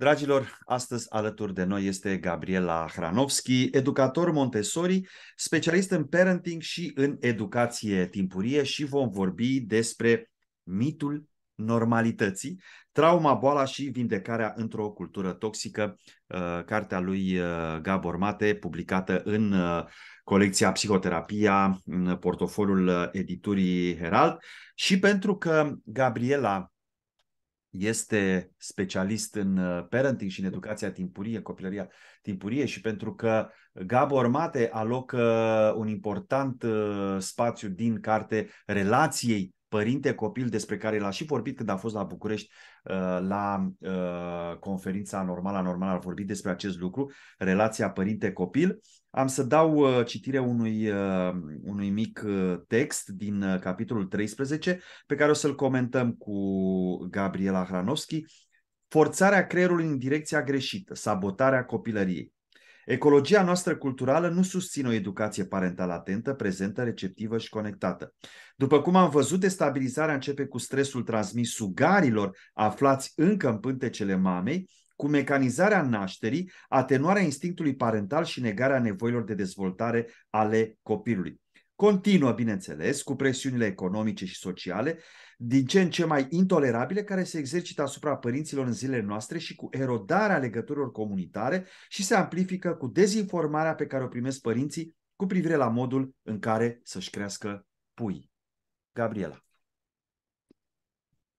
Dragilor, astăzi alături de noi este Gabriela Hranovski, educator Montessori, specialist în parenting și în educație timpurie și vom vorbi despre mitul normalității, trauma, boala și vindecarea într-o cultură toxică, uh, cartea lui uh, Gabor Mate, publicată în uh, colecția Psihoterapia, în portofoliul editurii Herald. Și pentru că Gabriela este specialist în uh, parenting și în educația timpurie, în copilăria timpurie și pentru că Gabor Mate alocă un important uh, spațiu din carte relației părinte-copil despre care l-a și vorbit când a fost la București uh, la uh, conferința normală normală a vorbit despre acest lucru, relația părinte-copil. Am să dau uh, citire unui, unui mic text din capitolul 13 pe care o să-l comentăm cu Gabriela Hranovski. Forțarea creierului în direcția greșită, sabotarea copilăriei. Ecologia noastră culturală nu susține o educație parentală atentă, prezentă, receptivă și conectată. După cum am văzut, destabilizarea începe cu stresul transmis sugarilor aflați încă în pântecele mamei, cu mecanizarea nașterii, atenuarea instinctului parental și negarea nevoilor de dezvoltare ale copilului. Continuă, bineînțeles, cu presiunile economice și sociale, din ce în ce mai intolerabile, care se exercită asupra părinților în zilele noastre și cu erodarea legăturilor comunitare și se amplifică cu dezinformarea pe care o primesc părinții cu privire la modul în care să-și crească pui. Gabriela.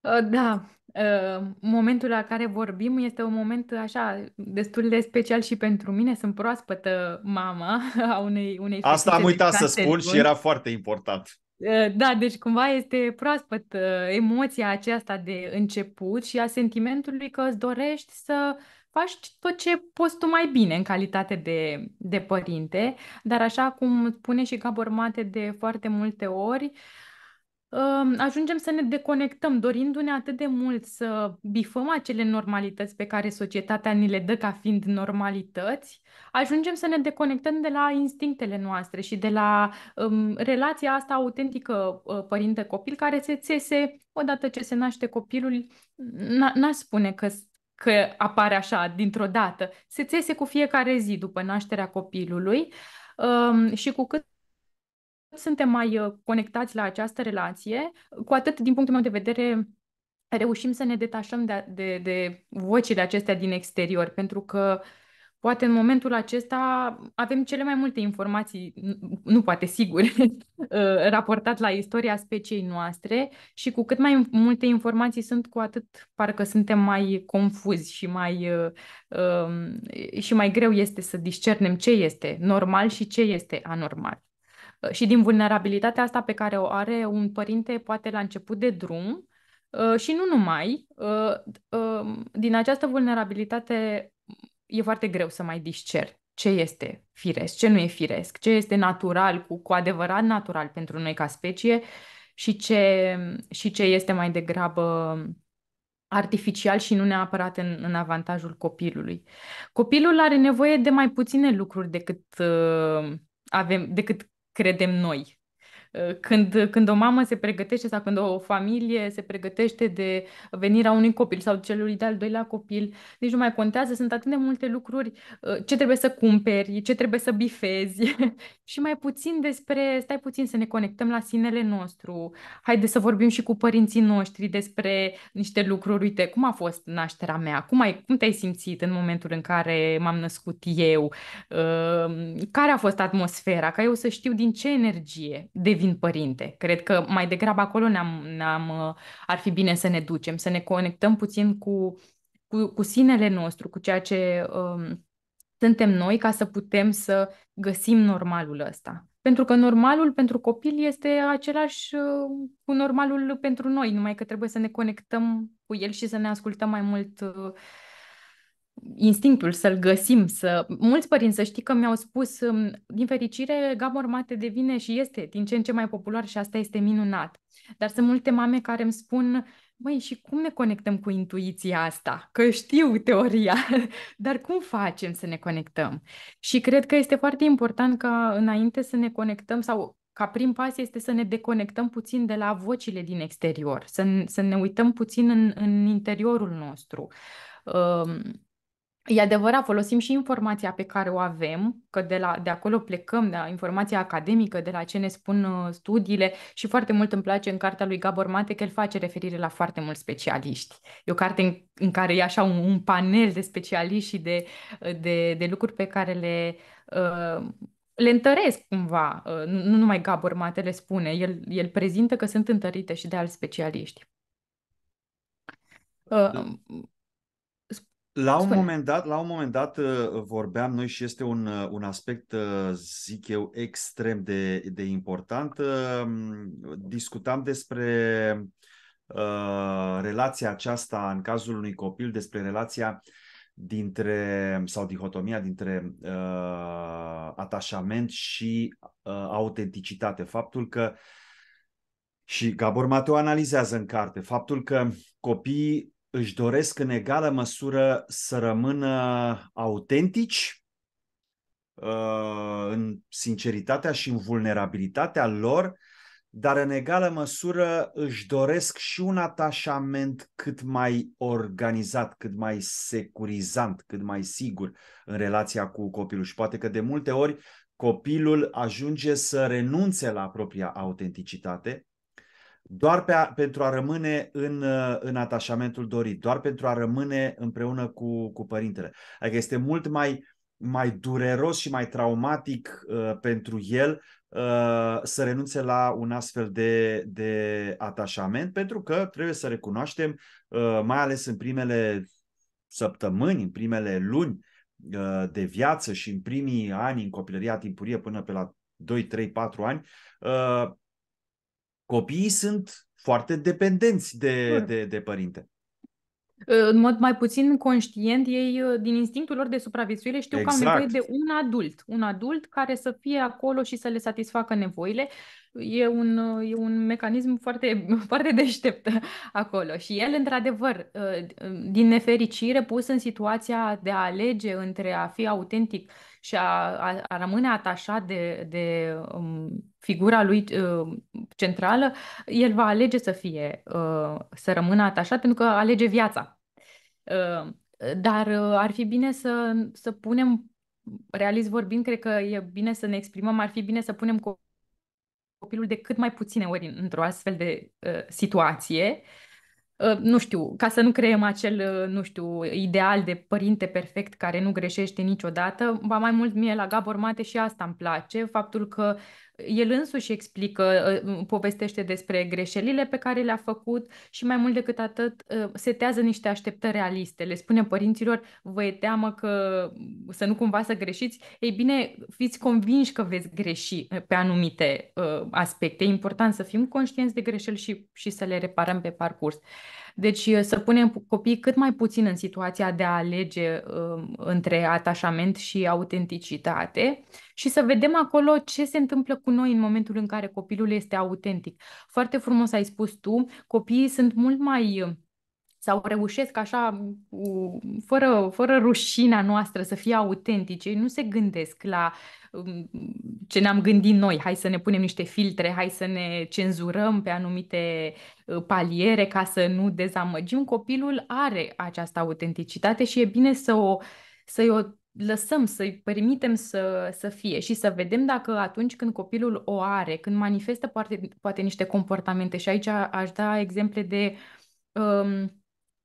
Ă, da, ă, momentul la care vorbim este un moment așa destul de special și pentru mine. Sunt proaspătă mama a unei unei Asta am uitat să spun luni. și era foarte important. Ă, da, deci cumva este proaspăt emoția aceasta de început și a sentimentului că îți dorești să faci tot ce poți tu mai bine în calitate de, de părinte, dar așa cum spune și Gabor Mate de foarte multe ori, uh, ajungem să ne deconectăm, dorindu-ne atât de mult să bifăm acele normalități pe care societatea ni le dă ca fiind normalități, ajungem să ne deconectăm de la instinctele noastre și de la um, relația asta autentică uh, părinte-copil care se țese odată ce se naște copilul, n a spune că că apare așa dintr-o dată, se țese cu fiecare zi după nașterea copilului um, și cu cât suntem mai uh, conectați la această relație, cu atât, din punctul meu de vedere, reușim să ne detașăm de, de, de vocile acestea din exterior, pentru că poate în momentul acesta avem cele mai multe informații, nu poate sigur, uh, raportat la istoria speciei noastre și cu cât mai multe informații sunt, cu atât parcă suntem mai confuzi și mai, uh, um, și mai greu este să discernem ce este normal și ce este anormal. Uh, și din vulnerabilitatea asta pe care o are un părinte poate la început de drum uh, și nu numai, uh, din această vulnerabilitate e foarte greu să mai discer ce este firesc, ce nu e firesc, ce este natural, cu, cu adevărat natural pentru noi ca specie și ce, și ce este mai degrabă artificial și nu neapărat în, în avantajul copilului. Copilul are nevoie de mai puține lucruri decât uh, avem, decât credem noi. Când, când o mamă se pregătește sau când o familie se pregătește de venirea unui copil sau celui de-al doilea copil, nici nu mai contează, sunt atât de multe lucruri, uh, ce trebuie să cumperi, ce trebuie să bifezi și mai puțin despre, stai puțin să ne conectăm la sinele nostru, haide să vorbim și cu părinții noștri despre niște lucruri, uite, cum a fost nașterea mea, cum, ai, cum te-ai simțit în momentul în care m-am născut eu, uh, care a fost atmosfera, ca eu să știu din ce energie de devin părinte. Cred că mai degrabă acolo ne-am, ne-am, uh, ar fi bine să ne ducem, să ne conectăm puțin cu, cu, cu sinele nostru, cu ceea ce um, suntem noi, ca să putem să găsim normalul ăsta. Pentru că normalul pentru copil este același uh, cu normalul pentru noi, numai că trebuie să ne conectăm cu el și să ne ascultăm mai mult uh, instinctul să-l găsim, să... Mulți părinți, să știi că mi-au spus, din fericire, gama urmate devine și este din ce în ce mai popular și asta este minunat. Dar sunt multe mame care îmi spun, măi, și cum ne conectăm cu intuiția asta? Că știu teoria, dar cum facem să ne conectăm? Și cred că este foarte important ca înainte să ne conectăm sau ca prim pas este să ne deconectăm puțin de la vocile din exterior, să, să ne uităm puțin în, în interiorul nostru. E adevărat, folosim și informația pe care o avem, că de, la, de acolo plecăm, de la informația academică, de la ce ne spun uh, studiile și foarte mult îmi place în cartea lui Gabor Mate că el face referire la foarte mulți specialiști. E o carte în, în care e așa un, un panel de specialiști și de, uh, de, de lucruri pe care le uh, le întăresc cumva, nu numai Gabor Mate le spune, el, el prezintă că sunt întărite și de alți specialiști. Da. La un, moment dat, la un moment dat uh, vorbeam noi și este un, uh, un aspect, uh, zic eu, extrem de, de important. Discutam despre uh, relația aceasta, în cazul unui copil, despre relația dintre, sau dihotomia dintre uh, atașament și uh, autenticitate. Faptul că, și Gabor Mateu analizează în carte, faptul că copiii își doresc în egală măsură să rămână autentici uh, în sinceritatea și în vulnerabilitatea lor, dar în egală măsură își doresc și un atașament cât mai organizat, cât mai securizant, cât mai sigur în relația cu copilul. Și poate că de multe ori copilul ajunge să renunțe la propria autenticitate doar pe a, pentru a rămâne în, uh, în atașamentul dorit, doar pentru a rămâne împreună cu, cu părintele. Adică este mult mai, mai dureros și mai traumatic uh, pentru el uh, să renunțe la un astfel de, de atașament, pentru că trebuie să recunoaștem, uh, mai ales în primele săptămâni, în primele luni uh, de viață și în primii ani, în copilăria timpurie până pe la 2, 3, 4 ani, uh, copiii sunt foarte dependenți de, de, de părinte. Ă, în mod mai puțin conștient, ei ă, din instinctul lor de supraviețuire știu exact. că au exact. nevoie de un adult, un adult care să fie acolo și să le satisfacă nevoile. E un, ă, e un mecanism foarte, foarte deștept acolo. Și el, într-adevăr, din nefericire, pus în situația de a alege între a fi autentic și a, a, a rămâne atașat de, de um, figura lui uh, centrală, el va alege să fie, uh, să rămână atașat pentru că alege viața. Uh, dar uh, ar fi bine să, să punem, realist vorbind, cred că e bine să ne exprimăm, ar fi bine să punem copilul de cât mai puține ori într-o astfel de uh, situație uh, Uh, nu știu, ca să nu creăm acel, uh, nu știu, ideal de părinte perfect care nu greșește niciodată, ba mai mult mie la Gabor Mate și asta îmi place, faptul că el însuși explică, uh, uh, povestește despre greșelile pe care le-a făcut și mai mult decât atât uh, setează niște așteptări realiste. Le spune părinților, vă e teamă că să nu cumva să greșiți. Ei bine, fiți convinși că veți greși pe anumite aspecte. E important să fim conștienți de greșeli și, și să le reparăm pe parcurs. Deci să punem copiii cât mai puțin în situația de a alege um, între atașament și autenticitate și să vedem acolo ce se întâmplă cu noi în momentul în care copilul este autentic. Foarte frumos ai spus tu, copiii sunt mult mai sau reușesc așa, fără, fără rușinea noastră să fie autentice, ei nu se gândesc la um, ce ne-am gândit noi, hai să ne punem niște filtre, hai să ne cenzurăm pe anumite uh, paliere ca să nu dezamăgim. Copilul are această autenticitate și e bine să o, să o lăsăm, să-i permitem să, să fie și să vedem dacă atunci când copilul o are, când manifestă poate, poate niște comportamente și aici aș da exemple de um,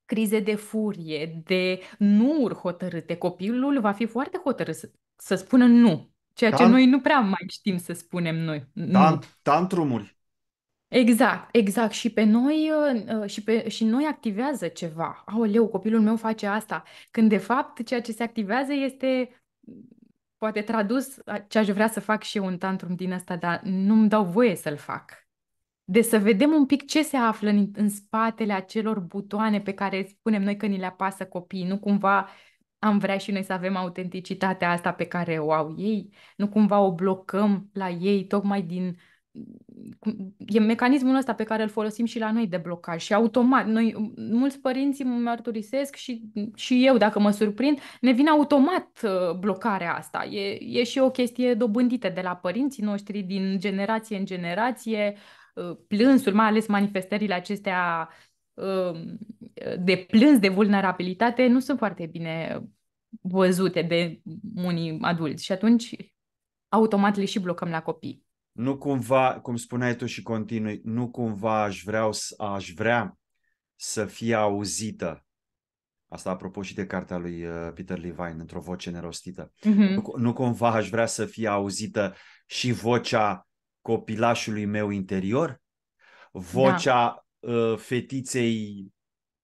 crize de furie, de nu-uri hotărâte. Copilul va fi foarte hotărât să, să spună nu, ceea Tant... ce noi nu prea mai știm să spunem noi. Tant... Tantrumuri. Exact, exact. Și pe noi uh, și, pe, și noi activează ceva. Aoleu, copilul meu face asta. Când de fapt ceea ce se activează este poate tradus ce aș vrea să fac și eu un tantrum din asta, dar nu-mi dau voie să-l fac de să vedem un pic ce se află în, în spatele acelor butoane pe care spunem noi că ni le apasă copiii, nu cumva am vrea și noi să avem autenticitatea asta pe care o au ei, nu cumva o blocăm la ei tocmai din e mecanismul ăsta pe care îl folosim și la noi de blocaj și automat, noi, mulți părinți mă mărturisesc și, și eu dacă mă surprind, ne vine automat uh, blocarea asta, e, e și o chestie dobândită de la părinții noștri din generație în generație, uh, Uh, plânsul, mai ales manifestările acestea um, de plâns, de vulnerabilitate, nu sunt foarte bine văzute de unii adulți și atunci automat le și blocăm la copii. Nu cumva, cum spuneai tu și continui, nu cumva aș, vrea, aș vrea să fie auzită. Asta apropo și de cartea lui uh, Peter Levine, într-o voce nerostită. Mm-hmm. Nu, nu cumva aș vrea să fie auzită și vocea copilașului meu interior, vocea da. uh, fetiței,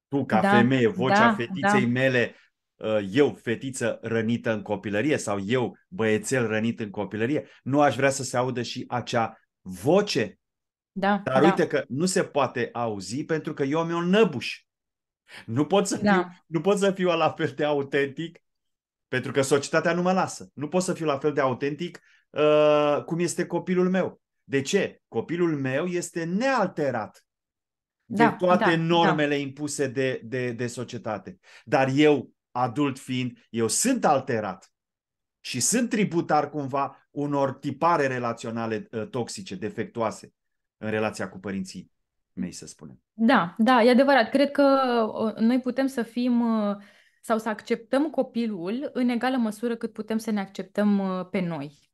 tu ca da, femeie, vocea da, fetiței da. mele, uh, eu fetiță rănită în copilărie sau eu băiețel rănit în copilărie, nu aș vrea să se audă și acea voce. Da, Dar da. uite că nu se poate auzi pentru că eu am eu năbuș. Nu pot să, da. fiu, nu pot să fiu la fel de autentic pentru că societatea nu mă lasă. Nu pot să fiu la fel de autentic uh, cum este copilul meu. De ce? Copilul meu este nealterat da, de toate da, da. normele da. impuse de, de, de societate. Dar eu, adult fiind, eu sunt alterat și sunt tributar cumva unor tipare relaționale ă, toxice, defectuoase în relația cu părinții mei, să spunem. Da, da, e adevărat. Cred că ă, noi putem să fim ă, sau să acceptăm copilul în egală măsură cât putem să ne acceptăm pe noi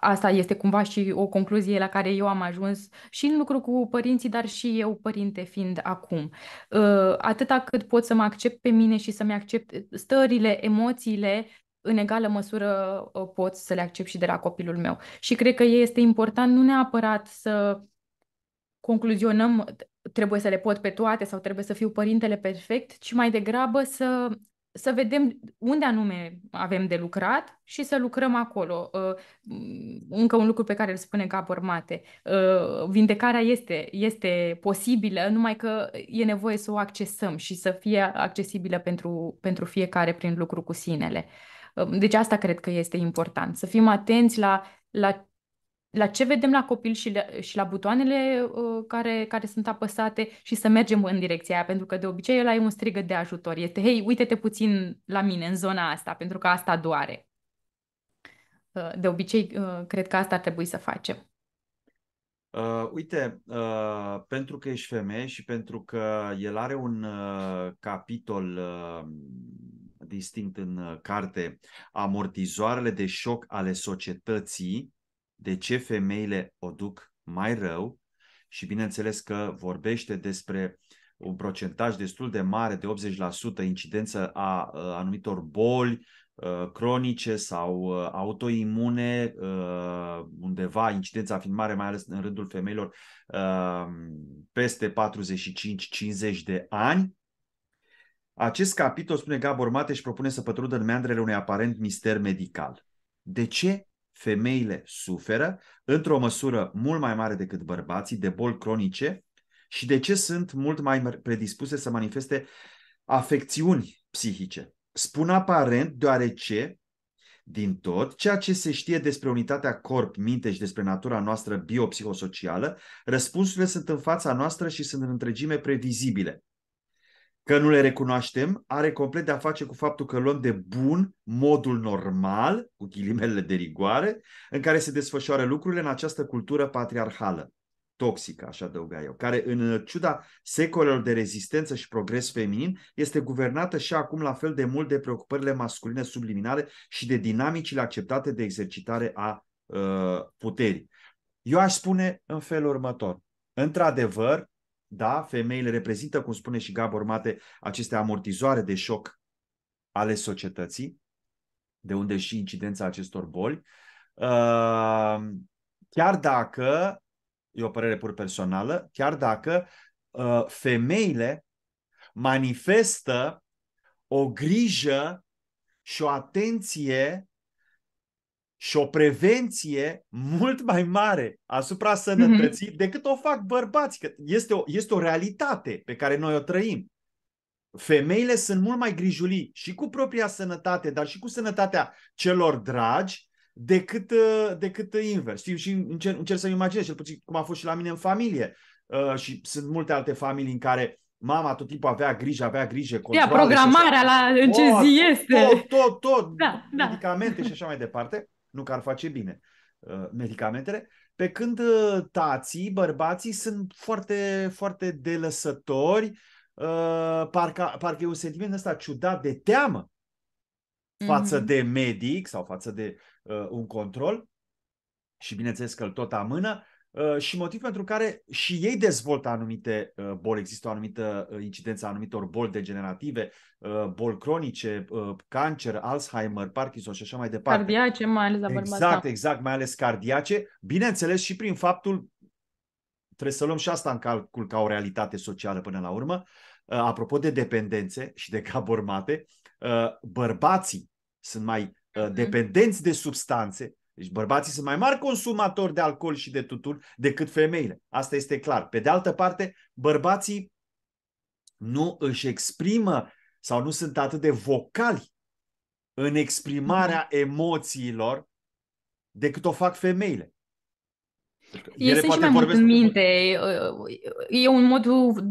asta este cumva și o concluzie la care eu am ajuns și în lucru cu părinții, dar și eu părinte fiind acum. Ă, atâta cât pot să mă accept pe mine și să-mi accept stările, emoțiile, în egală măsură ă, pot să le accept și de la copilul meu. Și cred că este important nu neapărat să concluzionăm trebuie să le pot pe toate sau trebuie să fiu părintele perfect, ci mai degrabă să să vedem unde anume avem de lucrat și să lucrăm acolo. Uh, încă un lucru pe care îl spune Gabor Mate. Uh, vindecarea este, este posibilă, numai că e nevoie să o accesăm și să fie accesibilă pentru, pentru fiecare prin lucru cu sinele. Uh, deci asta cred că este important, să fim atenți la, la la ce vedem la copil și la, și la butoanele uh, care, care sunt apăsate și să mergem în direcția aia, pentru că de obicei el e un strigă de ajutor. Este, hei, uite-te puțin la mine în zona asta, pentru că asta doare. Uh, de obicei, uh, cred că asta ar trebui să facem. Uh, uite, uh, pentru că ești femeie și pentru că el are un uh, capitol uh, distinct în uh, carte, amortizoarele de șoc ale societății, de ce femeile o duc mai rău și bineînțeles că vorbește despre un procentaj destul de mare, de 80% incidență a uh, anumitor boli uh, cronice sau uh, autoimune, undeva incidența fiind mare, mai ales în rândul femeilor, peste 45-50 de ani. Acest capitol, spune Gabor Mateș, propune să pătrundă în meandrele unui aparent mister medical. De ce femeile suferă într-o măsură mult mai mare decât bărbații de boli cronice și de ce sunt mult mai predispuse să manifeste afecțiuni psihice. Spun aparent deoarece din tot ceea ce se știe despre unitatea corp-minte și despre natura noastră biopsihosocială, răspunsurile sunt în fața noastră și sunt în întregime previzibile că nu le recunoaștem are complet de a face cu faptul că luăm de bun modul normal, cu ghilimele de rigoare, în care se desfășoară lucrurile în această cultură patriarhală, toxică, așa adăuga eu, care în ciuda secolelor de rezistență și progres feminin este guvernată și acum la fel de mult de preocupările masculine subliminale și de dinamicile acceptate de exercitare a uh, puterii. Eu aș spune în felul următor. Într-adevăr, da, femeile reprezintă, cum spune și Gabor Mate, aceste amortizoare de șoc ale societății, de unde și incidența acestor boli. Ehm, chiar dacă, e o părere pur personală, chiar dacă ă, femeile manifestă o grijă și o atenție și o prevenție mult mai mare asupra mhm. sănătății mm-hmm. decât o fac bărbați. Că este, o, este o realitate pe care noi o trăim. Femeile sunt mult mai grijulii și cu propria sănătate, dar și cu sănătatea celor dragi, decât, uh, decât invers. Știu și încerc, încerc să-mi imaginez, cel puțin cum a fost și la mine în familie. Uh, și sunt multe alte familii în care mama tot timpul avea grijă, avea grijă. Ia, programarea la în ce zi este. Tot, tot, tot, da, da. medicamente da. și așa mai departe nu că ar face bine uh, medicamentele, pe când uh, tații, bărbații sunt foarte, foarte delăsători, uh, parcă, parcă e un sentiment ăsta ciudat de teamă față mm-hmm. de medic sau față de uh, un control și bineînțeles că îl tot amână Uh, și motiv pentru care și ei dezvoltă anumite uh, boli. Există o anumită uh, incidență a anumitor boli degenerative, boli cronice, cancer, Alzheimer, Parkinson și așa mai departe. Cardiace, mai ales la bărbați. Exact, da. exact, mai ales cardiace. Bineînțeles și prin faptul, trebuie să luăm și asta în calcul ca o realitate socială până la urmă, apropo de dependențe și de cabormate, bărbații sunt mai mhm. dependenți de substanțe deci bărbații sunt mai mari consumatori de alcool și de tutun decât femeile. Asta este clar. Pe de altă parte, bărbații nu își exprimă sau nu sunt atât de vocali în exprimarea mhm. emoțiilor decât o fac femeile. Este și mai mult în minte. E un mod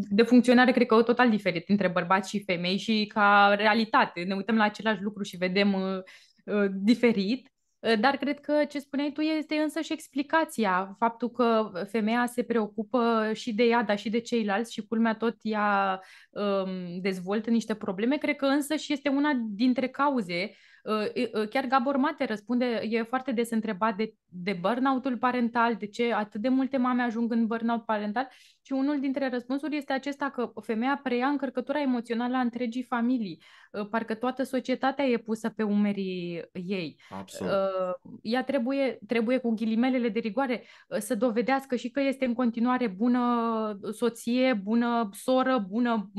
de funcționare, cred că, total diferit între bărbați și femei și ca realitate. Ne uităm la același lucru și vedem uh, uh diferit. Ă, dar cred că ce spuneai tu este însă și explicația, faptul că femeia se preocupă și de ea, dar și de ceilalți și culmea tot ea um, dezvoltă niște probleme, cred că însă și este una dintre cauze. Ă, ă, chiar Gabor Mate răspunde, e foarte des întrebat de, de burnout-ul parental, de ce atât de multe mame ajung în burnout parental și unul dintre răspunsuri este acesta că femeia preia încărcătura emoțională a întregii familii. Ă, parcă toată societatea e pusă pe umerii ei. Absolut. Ă, ea trebuie, trebuie ghilimelele de rigoare ă, să dovedească și că este în continuare bună soție, bună soră, bună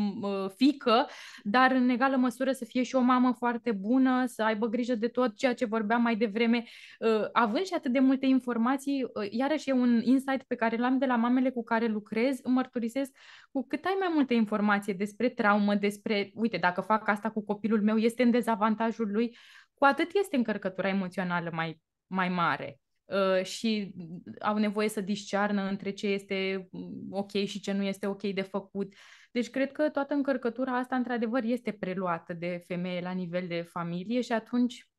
fică, dar în egală măsură să fie și o mamă foarte bună, să aibă grijă de tot ceea ce vorbeam mai devreme. Având și atât de multe informații, iarăși e un insight pe care l-am de la mamele cu care lucrez, mărturisesc cu cât ai mai multe informații despre traumă, despre, uite, dacă fac asta cu copilul meu, este în dezavantajul lui, cu atât este încărcătura emoțională mai, mai mare uh, și au nevoie să discearnă între ce este mm, ok și ce nu este ok de făcut. Deci cred că toată încărcătura asta, într-adevăr, este preluată de femeie la nivel de familie și atunci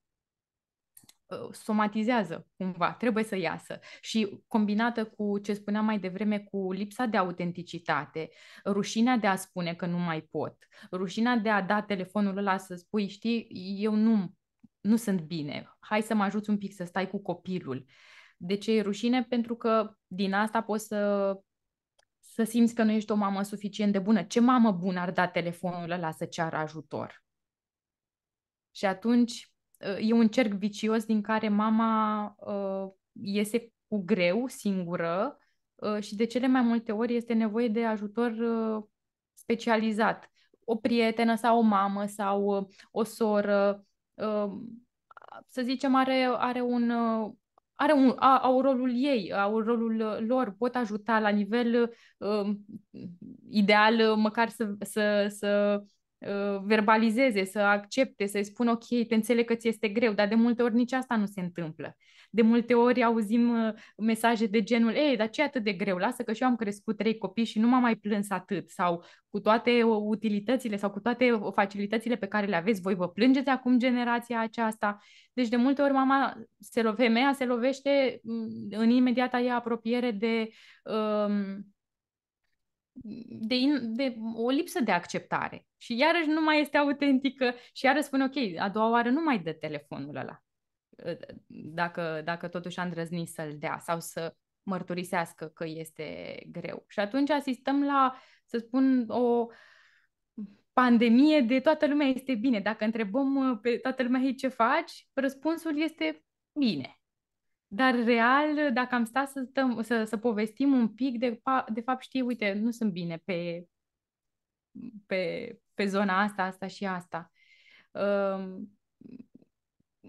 Uh, somatizează cumva, trebuie să iasă. Și combinată cu ce spuneam mai devreme, cu lipsa de autenticitate, rușinea de a spune că nu mai pot, rușinea de a da telefonul ăla să spui, știi, eu nu, nu sunt bine, hai să mă ajuți un pic să stai cu copilul. De ce e rușine? Pentru că din asta poți să să simți că nu ești o mamă suficient de bună. Ce mamă bună ar da telefonul ăla să ceară ajutor? Și atunci e un cerc vicios din care mama uh, iese cu greu singură uh, și de cele mai multe ori este nevoie de ajutor uh, specializat. O prietenă sau o mamă sau uh, o soră, uh, să zicem, are, are un. Uh, are un, au rolul ei, au rolul uh, lor, pot ajuta la nivel uh, ideal, uh, măcar să, să, să Uh, verbalizeze, să accepte, să-i spună ok, te înțeleg că ți este greu, dar de multe ori nici asta nu se întâmplă. De multe ori auzim uh, mesaje de genul, ei, dar ce e atât de greu? Lasă că și eu am crescut trei copii și nu m-am mai plâns atât. Sau cu toate uh, utilitățile sau cu toate facilitățile pe care le aveți, voi vă plângeți acum generația aceasta. Deci de multe ori mama, se, femeia se lovește în imediata ei apropiere de Uh, de, in, de o lipsă de acceptare. Și iarăși nu mai este autentică și iarăși spune, ok, a doua oară nu mai dă telefonul ăla. Ă, dacă, dacă totuși a îndrăznit să-l dea sau să mărturisească că este greu. Și atunci asistăm la, să spun, o pandemie de toată lumea este bine. Dacă întrebăm ă, pe toată lumea, ei ce faci? Răspunsul este bine. Dar real, dacă am stat să, stăm, să, să povestim un pic, de, de fapt știi, uite, nu sunt bine pe, pe, pe zona asta, asta și asta.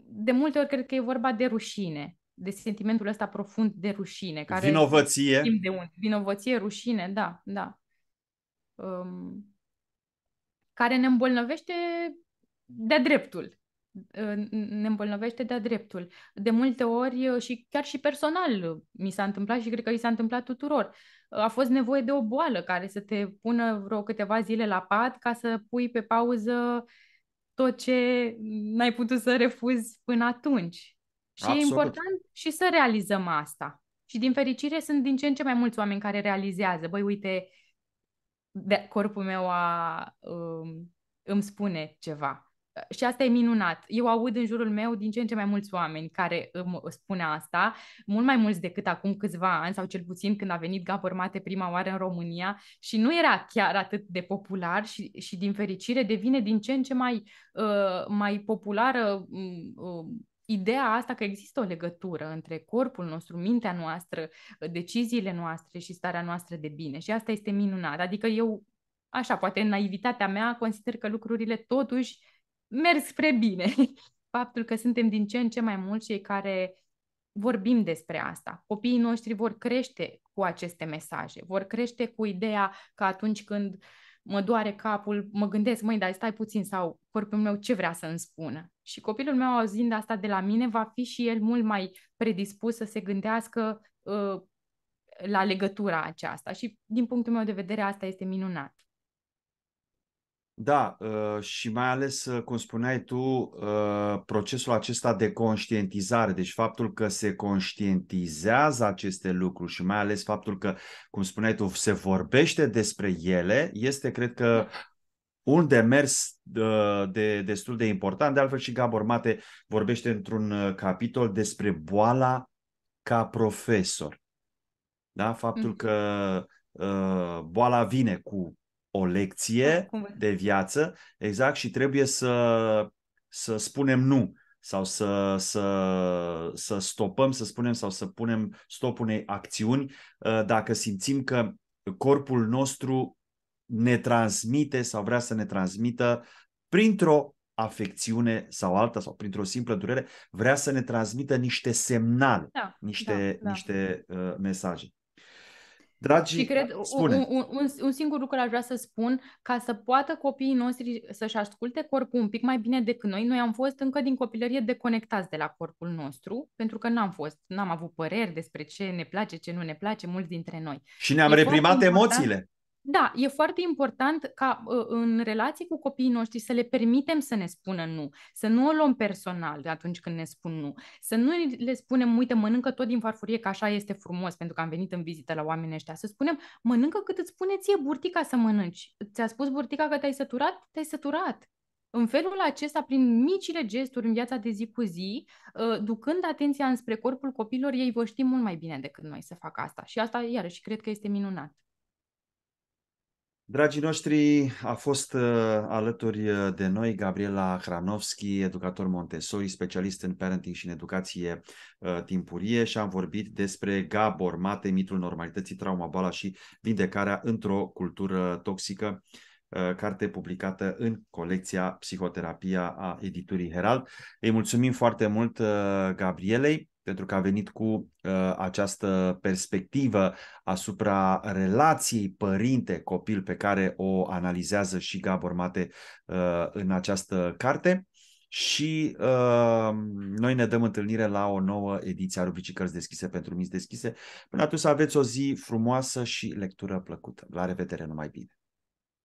De multe ori cred că e vorba de rușine, de sentimentul ăsta profund de rușine. Care vinovăție. De un, Vinovăție, rușine, da, da. Care ne îmbolnăvește de dreptul ne îmbolnăvește de-a dreptul. De multe ori uh, și chiar și personal uh, mi s-a întâmplat și cred că i s-a întâmplat tuturor. Uh, a fost nevoie de o boală care să te pună vreo câteva zile la pat ca să pui pe pauză tot ce n-ai putut să refuzi până atunci. Și Absolut. e important și să realizăm asta. Și din fericire sunt din ce în ce mai mulți oameni care realizează, băi, uite, de, corpul meu a, um, îmi spune ceva și asta e minunat. Eu aud în jurul meu din ce în ce mai mulți oameni care îmi spune asta, mult mai mulți decât acum câțiva ani sau cel puțin când a venit Gabor prima oară în România și nu era chiar atât de popular și, și din fericire devine din ce în ce mai, uh, mai populară mm, uh, ideea asta că există o legătură între corpul nostru, mintea noastră, deciziile noastre și starea noastră de bine. Și asta este minunat. Adică eu, așa, poate în naivitatea mea, consider că lucrurile totuși mers spre bine. Faptul că suntem din ce în ce mai mulți cei care vorbim despre asta. Copiii noștri vor crește cu aceste mesaje, vor crește cu ideea că atunci când mă doare capul, mă gândesc, măi, dar stai puțin, sau corpul meu ce vrea să-mi spună. Și copilul meu, auzind asta de la mine, va fi și el mult mai predispus să se gândească uh, la legătura aceasta. Și, din punctul meu de vedere, asta este minunat. Da, uh, și mai ales, uh, cum spuneai tu, uh, procesul acesta de conștientizare, deci faptul că se conștientizează aceste lucruri și mai ales faptul că, cum spuneai tu, se vorbește despre ele, este, cred că, da. un demers de, destul de important. De altfel și Gabor Mate vorbește într-un capitol despre boala ca profesor. Da? Faptul că boala vine cu o lecție ah, de viață, exact, și trebuie să, să spunem nu sau să, să, să stopăm, să spunem, sau să punem stop unei acțiuni uh, dacă simțim că corpul nostru ne transmite sau vrea să ne transmită printr-o afecțiune sau alta sau printr-o simplă durere, vrea să ne transmită niște semnale, da, niște, da, da. niște uh, mesaje. Dragi, și cred, Un, un, un, singur lucru aș vrea să spun, ca să poată copiii noștri să-și asculte corpul un pic mai bine decât noi, noi am fost încă din copilărie deconectați de la corpul nostru, pentru că n-am fost, n-am avut păreri despre ce ne place, ce nu ne place, mulți dintre noi. Și ne-am e reprimat emoțiile. Da, e foarte important ca ă, în relații cu copiii noștri să le permitem să ne spună nu, să nu o luăm personal atunci când ne spun nu, să nu le spunem, uite, mănâncă tot din farfurie, că așa este frumos, pentru că am venit în vizită la oamenii ăștia, să spunem, mănâncă cât îți spune ție burtica să mănânci. Ți-a spus burtica că te-ai săturat? Te-ai săturat. În felul acesta, prin micile gesturi în viața de zi cu zi, ă, ducând atenția înspre corpul copilor, ei vor ști mult mai bine decât noi să facă asta. Și asta, iarăși, cred că este minunat. Dragii noștri, a fost uh, alături uh, de noi Gabriela Hranovski, educator Montessori, specialist în parenting și în educație uh, timpurie și am vorbit despre Gabor Mate, mitul normalității, trauma, boala și vindecarea într-o cultură toxică carte publicată în colecția Psihoterapia a editurii Herald. Îi mulțumim foarte mult Gabrielei pentru că a venit cu uh, această perspectivă asupra relației părinte-copil pe care o analizează și Gabor Mate uh, în această carte. Și uh, noi ne dăm întâlnire la o nouă ediție a rubricii Cărți deschise pentru minți deschise. Până atunci aveți o zi frumoasă și lectură plăcută. La revedere, numai bine!